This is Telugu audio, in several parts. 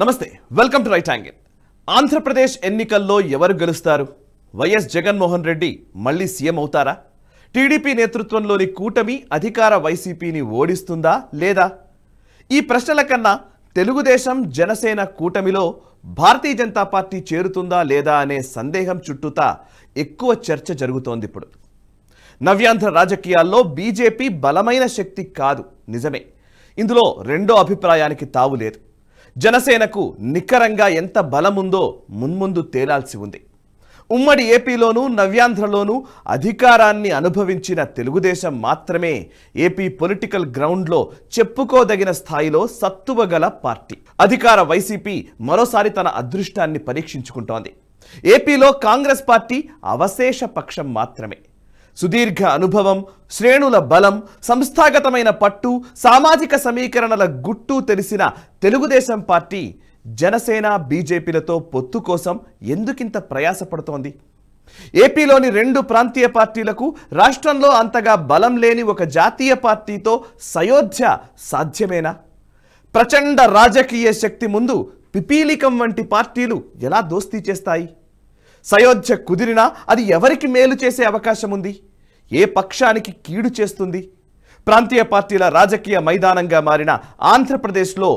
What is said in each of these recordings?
నమస్తే welcome to right angle Andhra Pradesh ఎన్నికల్లో ఎవరు గెలుస్తారు వైఎస్ జగన్మోహన్ రెడ్డి మళ్ళీ సీఎం అవుతారా టీడీపీ నేతృత్వంలోని కూటమి అధికార వైసీపీని ఓడిస్తుందా లేదా ఈ ప్రశ్నల కన్నా తెలుగుదేశం జనసేన కూటమిలో భారతీయ జనతా పార్టీ చేరుతుందా లేదా అనే సందేహం చుట్టూతా ఎక్కువ చర్చ జరుగుతోంది ఇప్పుడు నవ్యాంధ్ర రాజకీయాల్లో బీజేపీ బలమైన శక్తి కాదు నిజమే ఇందులో రెండో అభిప్రాయానికి తావు లేదు జనసేనకు నికరంగా ఎంత బలముందో మున్ముందు తేలాల్సి ఉంది ఉమ్మడి ఏపీలోనూ నవ్యాంధ్రలోనూ అధికారాన్ని అనుభవించిన తెలుగుదేశం మాత్రమే ఏపీ పొలిటికల్ గ్రౌండ్లో చెప్పుకోదగిన స్థాయిలో సత్తువగల పార్టీ అధికార వైసీపీ మరోసారి తన అదృష్టాన్ని పరీక్షించుకుంటోంది ఏపీలో కాంగ్రెస్ పార్టీ అవశేష పక్షం మాత్రమే సుదీర్ఘ అనుభవం శ్రేణుల బలం సంస్థాగతమైన పట్టు సామాజిక సమీకరణల గుట్టు తెలిసిన తెలుగుదేశం పార్టీ జనసేన బీజేపీలతో పొత్తు కోసం ఎందుకింత ప్రయాసపడుతోంది ఏపీలోని రెండు ప్రాంతీయ పార్టీలకు రాష్ట్రంలో అంతగా బలం లేని ఒక జాతీయ పార్టీతో సయోధ్య సాధ్యమేనా ప్రచండ రాజకీయ శక్తి ముందు పిపీలికం వంటి పార్టీలు ఎలా దోస్తీ చేస్తాయి సయోధ్య కుదిరినా అది ఎవరికి మేలు చేసే అవకాశం ఉంది ఏ పక్షానికి కీడు చేస్తుంది ప్రాంతీయ పార్టీల రాజకీయ మైదానంగా మారిన ఆంధ్రప్రదేశ్లో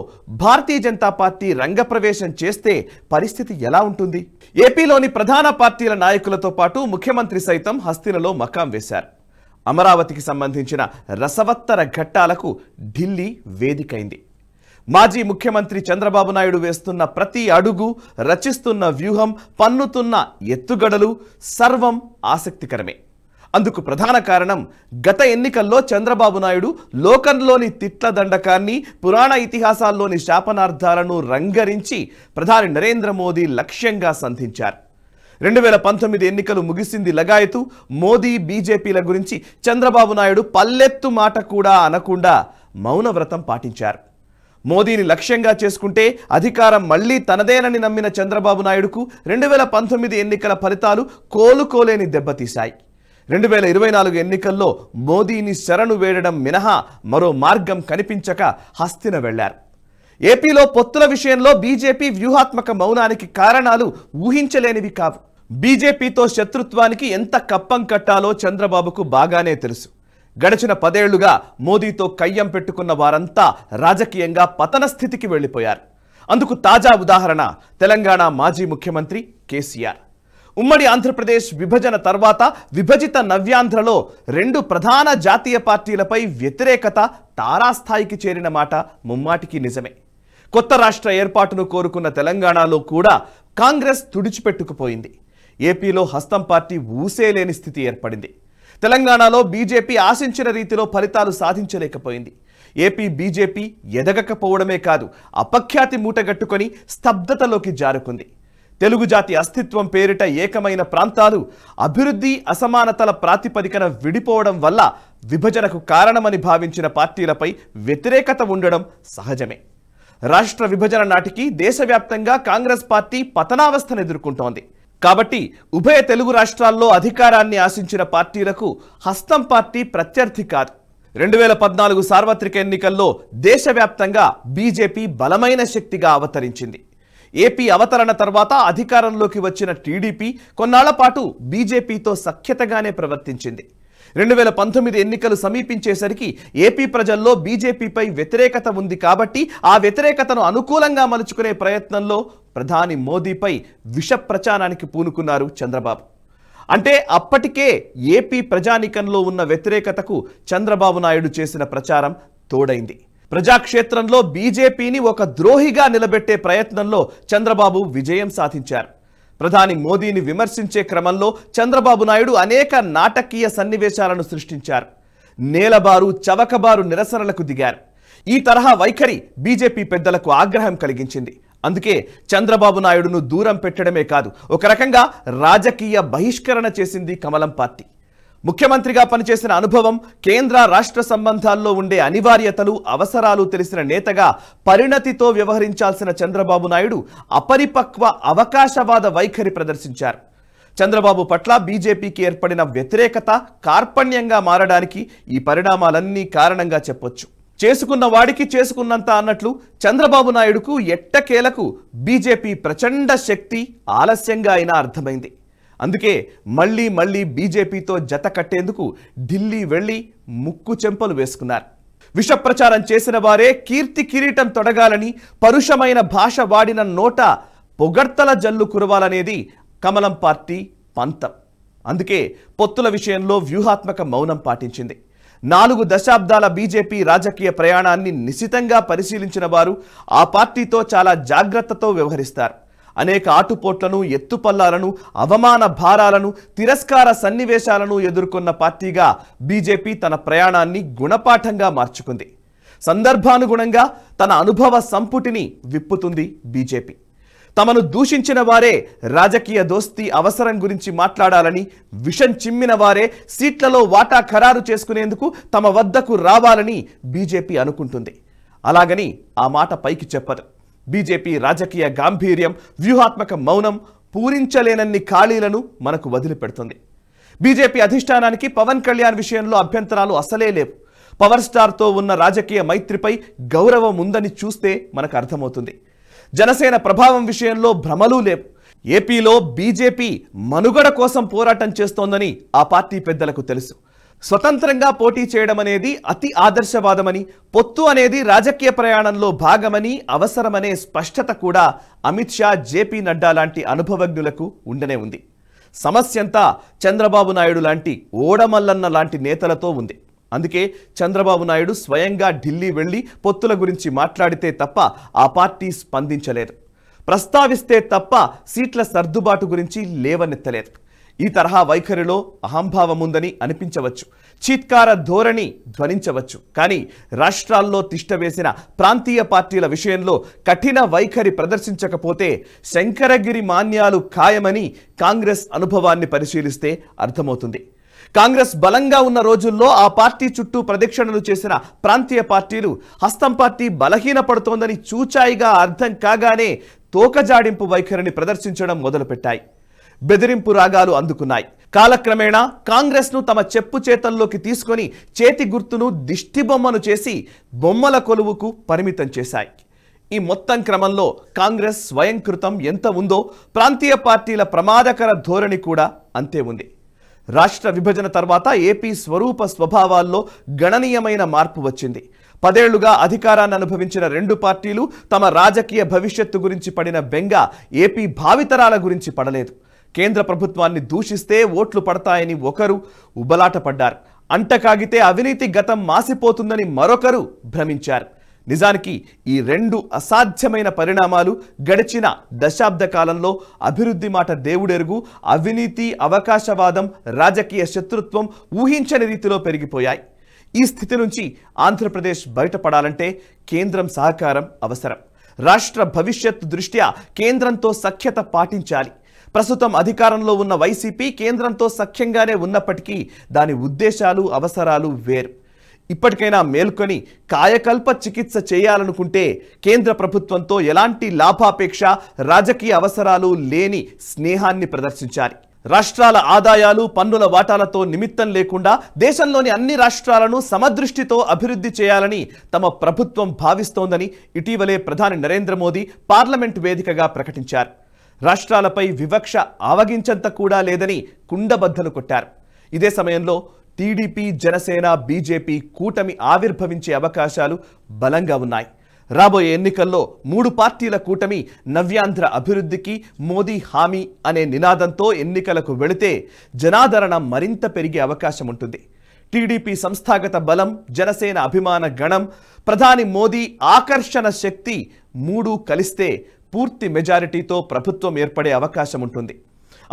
భారతీయ జనతా పార్టీ రంగప్రవేశం చేస్తే పరిస్థితి ఎలా ఉంటుంది ఏపీలోని ప్రధాన పార్టీల నాయకులతో పాటు ముఖ్యమంత్రి సైతం హస్తినలో మకాం వేశారు అమరావతికి సంబంధించిన రసవత్తర ఘట్టాలకు ఢిల్లీ వేదికైంది మాజీ ముఖ్యమంత్రి చంద్రబాబు నాయుడు వేస్తున్న ప్రతి అడుగు రచిస్తున్న వ్యూహం పన్నుతున్న ఎత్తుగడలు సర్వం ఆసక్తికరమే అందుకు ప్రధాన కారణం గత ఎన్నికల్లో చంద్రబాబు నాయుడు లోకంలోని తిట్ల దండకాన్ని పురాణ ఇతిహాసాల్లోని శాపనార్థాలను రంగరించి ప్రధాని నరేంద్ర మోదీ లక్ష్యంగా సంధించారు రెండు వేల పంతొమ్మిది ఎన్నికలు ముగిసింది లగాయతు మోదీ బీజేపీల గురించి చంద్రబాబు నాయుడు పల్లెత్తు మాట కూడా అనకుండా మౌనవ్రతం పాటించారు మోదీని లక్ష్యంగా చేసుకుంటే అధికారం మళ్లీ తనదేనని నమ్మిన చంద్రబాబు నాయుడుకు రెండు వేల పంతొమ్మిది ఎన్నికల ఫలితాలు కోలుకోలేని దెబ్బతీశాయి రెండు వేల ఇరవై నాలుగు ఎన్నికల్లో మోదీని శరణు వేడడం మినహా మరో మార్గం కనిపించక హస్తిన వెళ్లారు ఏపీలో పొత్తుల విషయంలో బీజేపీ వ్యూహాత్మక మౌనానికి కారణాలు ఊహించలేనివి కావు బీజేపీతో శత్రుత్వానికి ఎంత కప్పం కట్టాలో చంద్రబాబుకు బాగానే తెలుసు గడిచిన పదేళ్లుగా మోదీతో కయ్యం పెట్టుకున్న వారంతా రాజకీయంగా పతన స్థితికి వెళ్ళిపోయారు అందుకు తాజా ఉదాహరణ తెలంగాణ మాజీ ముఖ్యమంత్రి కేసీఆర్ ఉమ్మడి ఆంధ్రప్రదేశ్ విభజన తర్వాత విభజిత నవ్యాంధ్రలో రెండు ప్రధాన జాతీయ పార్టీలపై వ్యతిరేకత తారాస్థాయికి చేరిన మాట ముమ్మాటికి నిజమే కొత్త రాష్ట్ర ఏర్పాటును కోరుకున్న తెలంగాణలో కూడా కాంగ్రెస్ తుడిచిపెట్టుకుపోయింది ఏపీలో హస్తం పార్టీ ఊసేలేని స్థితి ఏర్పడింది తెలంగాణలో బీజేపీ ఆశించిన రీతిలో ఫలితాలు సాధించలేకపోయింది ఏపీ బీజేపీ ఎదగకపోవడమే కాదు అపఖ్యాతి మూటగట్టుకొని స్తబ్దతలోకి జారుకుంది తెలుగు జాతి అస్తిత్వం పేరిట ఏకమైన ప్రాంతాలు అభివృద్ధి అసమానతల ప్రాతిపదికన విడిపోవడం వల్ల విభజనకు కారణమని భావించిన పార్టీలపై వ్యతిరేకత ఉండడం సహజమే రాష్ట్ర విభజన నాటికి దేశవ్యాప్తంగా కాంగ్రెస్ పార్టీ పతనావస్థను ఎదుర్కొంటోంది కాబట్టి ఉభయ తెలుగు రాష్ట్రాల్లో అధికారాన్ని ఆశించిన పార్టీలకు హస్తం పార్టీ ప్రత్యర్థి కాదు రెండు వేల పద్నాలుగు సార్వత్రిక ఎన్నికల్లో దేశవ్యాప్తంగా బీజేపీ బలమైన శక్తిగా అవతరించింది ఏపీ అవతరణ తర్వాత అధికారంలోకి వచ్చిన టీడీపీ కొన్నాళ్ల పాటు బీజేపీతో సఖ్యతగానే ప్రవర్తించింది రెండు వేల పంతొమ్మిది ఎన్నికలు సమీపించేసరికి ఏపీ ప్రజల్లో బీజేపీపై వ్యతిరేకత ఉంది కాబట్టి ఆ వ్యతిరేకతను అనుకూలంగా మలుచుకునే ప్రయత్నంలో ప్రధాని మోదీపై విష ప్రచారానికి పూనుకున్నారు చంద్రబాబు అంటే అప్పటికే ఏపీ ప్రజానికంలో ఉన్న వ్యతిరేకతకు చంద్రబాబు నాయుడు చేసిన ప్రచారం తోడైంది ప్రజాక్షేత్రంలో బీజేపీని ఒక ద్రోహిగా నిలబెట్టే ప్రయత్నంలో చంద్రబాబు విజయం సాధించారు ప్రధాని మోదీని విమర్శించే క్రమంలో చంద్రబాబు నాయుడు అనేక నాటకీయ సన్నివేశాలను సృష్టించారు నేలబారు చవకబారు నిరసనలకు దిగారు ఈ తరహా వైఖరి బీజేపీ పెద్దలకు ఆగ్రహం కలిగించింది అందుకే చంద్రబాబు నాయుడును దూరం పెట్టడమే కాదు ఒక రకంగా రాజకీయ బహిష్కరణ చేసింది కమలం పార్టీ ముఖ్యమంత్రిగా పనిచేసిన అనుభవం కేంద్ర రాష్ట్ర సంబంధాల్లో ఉండే అనివార్యతలు అవసరాలు తెలిసిన నేతగా పరిణతితో వ్యవహరించాల్సిన చంద్రబాబు నాయుడు అపరిపక్వ అవకాశవాద వైఖరి ప్రదర్శించారు చంద్రబాబు పట్ల బీజేపీకి ఏర్పడిన వ్యతిరేకత కార్పణ్యంగా మారడానికి ఈ పరిణామాలన్నీ కారణంగా చెప్పొచ్చు చేసుకున్న వాడికి చేసుకున్నంత అన్నట్లు చంద్రబాబు నాయుడుకు ఎట్టకేలకు బీజేపీ ప్రచండ శక్తి ఆలస్యంగా అయినా అర్థమైంది అందుకే మళ్ళీ మళ్ళీ బీజేపీతో జత కట్టేందుకు ఢిల్లీ వెళ్ళి ముక్కు చెంపలు వేసుకున్నారు విష ప్రచారం చేసిన వారే కీర్తి కిరీటం తొడగాలని పరుషమైన భాష వాడిన నోట పొగడ్తల జల్లు కురవాలనేది కమలం పార్టీ పంతం అందుకే పొత్తుల విషయంలో వ్యూహాత్మక మౌనం పాటించింది నాలుగు దశాబ్దాల బీజేపీ రాజకీయ ప్రయాణాన్ని నిశితంగా పరిశీలించిన వారు ఆ పార్టీతో చాలా జాగ్రత్తతో వ్యవహరిస్తారు అనేక ఆటుపోట్లను ఎత్తుపల్లాలను అవమాన భారాలను తిరస్కార సన్నివేశాలను ఎదుర్కొన్న పార్టీగా బీజేపీ తన ప్రయాణాన్ని గుణపాఠంగా మార్చుకుంది సందర్భానుగుణంగా తన అనుభవ సంపుటిని విప్పుతుంది బీజేపీ తమను దూషించిన వారే రాజకీయ దోస్తి అవసరం గురించి మాట్లాడాలని విషం చిమ్మిన వారే సీట్లలో వాటా ఖరారు చేసుకునేందుకు తమ వద్దకు రావాలని బీజేపీ అనుకుంటుంది అలాగని ఆ మాట పైకి చెప్పరు బీజేపీ రాజకీయ గాంభీర్యం వ్యూహాత్మక మౌనం పూరించలేనన్ని ఖాళీలను మనకు వదిలిపెడుతుంది బీజేపీ అధిష్టానానికి పవన్ కళ్యాణ్ విషయంలో అభ్యంతరాలు అసలే లేవు పవర్ స్టార్తో ఉన్న రాజకీయ మైత్రిపై గౌరవం ఉందని చూస్తే మనకు అర్థమవుతుంది జనసేన ప్రభావం విషయంలో భ్రమలు లేవు ఏపీలో బీజేపీ మనుగడ కోసం పోరాటం చేస్తోందని ఆ పార్టీ పెద్దలకు తెలుసు స్వతంత్రంగా పోటీ చేయడం అనేది అతి ఆదర్శవాదమని పొత్తు అనేది రాజకీయ ప్రయాణంలో భాగమని అవసరమనే స్పష్టత కూడా అమిత్ షా జేపీ నడ్డా లాంటి అనుభవజ్ఞులకు ఉండనే ఉంది సమస్యంతా చంద్రబాబు నాయుడు లాంటి ఓడమల్లన్న లాంటి నేతలతో ఉంది అందుకే చంద్రబాబు నాయుడు స్వయంగా ఢిల్లీ వెళ్ళి పొత్తుల గురించి మాట్లాడితే తప్ప ఆ పార్టీ స్పందించలేదు ప్రస్తావిస్తే తప్ప సీట్ల సర్దుబాటు గురించి లేవనెత్తలేదు ఈ తరహా వైఖరిలో అహంభావం ఉందని అనిపించవచ్చు చిత్కార ధోరణి ధ్వనించవచ్చు కానీ రాష్ట్రాల్లో తిష్టవేసిన ప్రాంతీయ పార్టీల విషయంలో కఠిన వైఖరి ప్రదర్శించకపోతే శంకరగిరి మాన్యాలు ఖాయమని కాంగ్రెస్ అనుభవాన్ని పరిశీలిస్తే అర్థమవుతుంది కాంగ్రెస్ బలంగా ఉన్న రోజుల్లో ఆ పార్టీ చుట్టూ ప్రదక్షిణలు చేసిన ప్రాంతీయ పార్టీలు హస్తం పార్టీ బలహీనపడుతోందని చూచాయిగా అర్థం కాగానే తోకజాడింపు వైఖరిని ప్రదర్శించడం మొదలుపెట్టాయి బెదిరింపు రాగాలు అందుకున్నాయి కాలక్రమేణా కాంగ్రెస్ను తమ చెప్పు చేతల్లోకి తీసుకొని చేతి గుర్తును దిష్టిబొమ్మను చేసి బొమ్మల కొలువుకు పరిమితం చేశాయి ఈ మొత్తం క్రమంలో కాంగ్రెస్ స్వయంకృతం ఎంత ఉందో ప్రాంతీయ పార్టీల ప్రమాదకర ధోరణి కూడా అంతే ఉంది రాష్ట్ర విభజన తర్వాత ఏపీ స్వరూప స్వభావాల్లో గణనీయమైన మార్పు వచ్చింది పదేళ్లుగా అధికారాన్ని అనుభవించిన రెండు పార్టీలు తమ రాజకీయ భవిష్యత్తు గురించి పడిన బెంగ ఏపీ భావితరాల గురించి పడలేదు కేంద్ర ప్రభుత్వాన్ని దూషిస్తే ఓట్లు పడతాయని ఒకరు ఉబలాట పడ్డారు అంట కాగితే అవినీతి గతం మాసిపోతుందని మరొకరు భ్రమించారు నిజానికి ఈ రెండు అసాధ్యమైన పరిణామాలు గడిచిన దశాబ్ద కాలంలో అభివృద్ధి మాట దేవుడెరుగు అవినీతి అవకాశవాదం రాజకీయ శత్రుత్వం ఊహించని రీతిలో పెరిగిపోయాయి ఈ స్థితి నుంచి ఆంధ్రప్రదేశ్ బయటపడాలంటే కేంద్రం సహకారం అవసరం రాష్ట్ర భవిష్యత్తు దృష్ట్యా కేంద్రంతో సఖ్యత పాటించాలి ప్రస్తుతం అధికారంలో ఉన్న వైసీపీ కేంద్రంతో సఖ్యంగానే ఉన్నప్పటికీ దాని ఉద్దేశాలు అవసరాలు వేరు ఇప్పటికైనా మేల్కొని కాయకల్ప చికిత్స చేయాలనుకుంటే కేంద్ర ప్రభుత్వంతో ఎలాంటి లాభాపేక్ష రాజకీయ అవసరాలు లేని స్నేహాన్ని ప్రదర్శించాలి రాష్ట్రాల ఆదాయాలు పన్నుల వాటాలతో నిమిత్తం లేకుండా దేశంలోని అన్ని రాష్ట్రాలను సమదృష్టితో అభివృద్ధి చేయాలని తమ ప్రభుత్వం భావిస్తోందని ఇటీవలే ప్రధాని నరేంద్ర మోదీ పార్లమెంట్ వేదికగా ప్రకటించారు రాష్ట్రాలపై వివక్ష ఆవగించంత కూడా లేదని కుండబద్దలు కొట్టారు ఇదే సమయంలో టీడీపీ జనసేన బీజేపీ కూటమి ఆవిర్భవించే అవకాశాలు బలంగా ఉన్నాయి రాబోయే ఎన్నికల్లో మూడు పార్టీల కూటమి నవ్యాంధ్ర అభివృద్ధికి మోదీ హామీ అనే నినాదంతో ఎన్నికలకు వెళితే జనాదరణ మరింత పెరిగే అవకాశం ఉంటుంది టీడీపీ సంస్థాగత బలం జనసేన అభిమాన గణం ప్రధాని మోదీ ఆకర్షణ శక్తి మూడు కలిస్తే పూర్తి మెజారిటీతో ప్రభుత్వం ఏర్పడే అవకాశం ఉంటుంది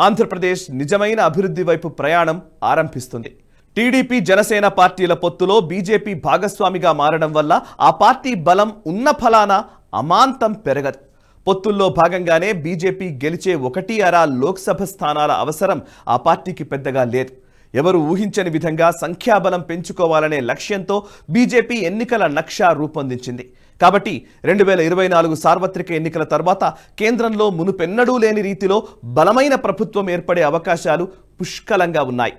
ఆంధ్రప్రదేశ్ నిజమైన అభివృద్ధి వైపు ప్రయాణం ఆరంభిస్తుంది టీడీపీ జనసేన పార్టీల పొత్తులో బీజేపీ భాగస్వామిగా మారడం వల్ల ఆ పార్టీ బలం ఉన్న ఫలాన అమాంతం పెరగదు పొత్తుల్లో భాగంగానే బీజేపీ గెలిచే ఒకటి అరా లోక్సభ స్థానాల అవసరం ఆ పార్టీకి పెద్దగా లేదు ఎవరు ఊహించని విధంగా సంఖ్యాబలం పెంచుకోవాలనే లక్ష్యంతో బీజేపీ ఎన్నికల నక్షా రూపొందించింది కాబట్టి రెండు వేల ఇరవై నాలుగు సార్వత్రిక ఎన్నికల తర్వాత కేంద్రంలో మునుపెన్నడూ లేని రీతిలో బలమైన ప్రభుత్వం ఏర్పడే అవకాశాలు పుష్కలంగా ఉన్నాయి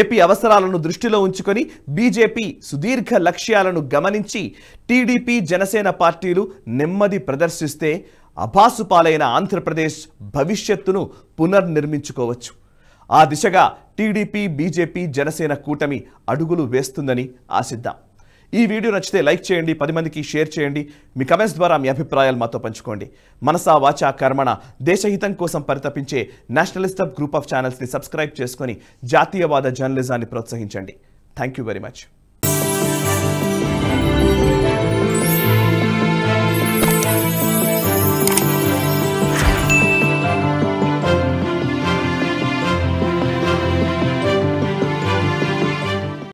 ఏపీ అవసరాలను దృష్టిలో ఉంచుకొని బీజేపీ సుదీర్ఘ లక్ష్యాలను గమనించి టీడీపీ జనసేన పార్టీలు నెమ్మది ప్రదర్శిస్తే అభాసుపాలైన ఆంధ్రప్రదేశ్ భవిష్యత్తును పునర్నిర్మించుకోవచ్చు ఆ దిశగా టీడీపీ బీజేపీ జనసేన కూటమి అడుగులు వేస్తుందని ఆశిద్దాం ఈ వీడియో నచ్చితే లైక్ చేయండి పది మందికి షేర్ చేయండి మీ కమెంట్స్ ద్వారా మీ అభిప్రాయాలు మాతో పంచుకోండి మనసా వాచ కర్మణ దేశహితం కోసం పరితపించే నేషనలిస్ట్ గ్రూప్ ఆఫ్ ఛానల్స్ని సబ్స్క్రైబ్ చేసుకొని జాతీయవాద జర్నలిజాన్ని ప్రోత్సహించండి థ్యాంక్ వెరీ మచ్